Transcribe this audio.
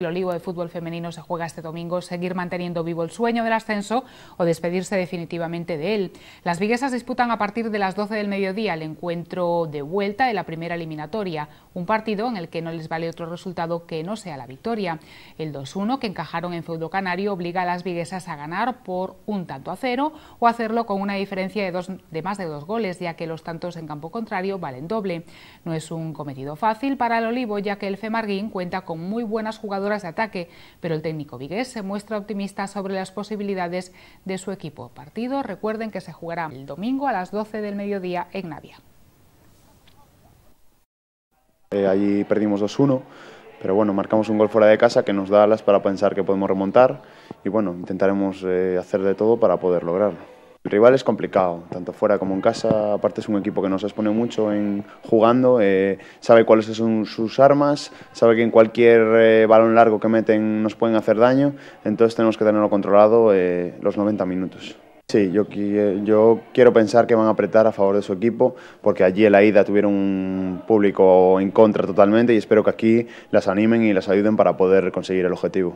el olivo de fútbol femenino se juega este domingo, seguir manteniendo vivo el sueño del ascenso o despedirse definitivamente de él. Las viguesas disputan a partir de las 12 del mediodía el encuentro de vuelta de la primera eliminatoria, un partido en el que no les vale otro resultado que no sea la victoria. El 2-1 que encajaron en Feudo Canario obliga a las viguesas a ganar por un tanto a cero o hacerlo con una diferencia de, dos, de más de dos goles, ya que los tantos en campo contrario valen doble. No es un cometido fácil para el olivo, ya que el Femarguín cuenta con muy buenas jugadoras de ataque, pero el técnico Vigués se muestra optimista sobre las posibilidades de su equipo. Partido, recuerden que se jugará el domingo a las 12 del mediodía en Navia. Eh, allí perdimos 2-1, pero bueno, marcamos un gol fuera de casa que nos da alas para pensar que podemos remontar y bueno, intentaremos eh, hacer de todo para poder lograrlo. El rival es complicado, tanto fuera como en casa. Aparte es un equipo que se expone mucho en jugando, eh, sabe cuáles son sus armas, sabe que en cualquier eh, balón largo que meten nos pueden hacer daño, entonces tenemos que tenerlo controlado eh, los 90 minutos. Sí, yo, yo, quiero pensar que van a apretar a favor de su equipo, porque allí en la ida tuvieron un público en contra totalmente y espero que aquí las animen y las ayuden para poder conseguir el objetivo.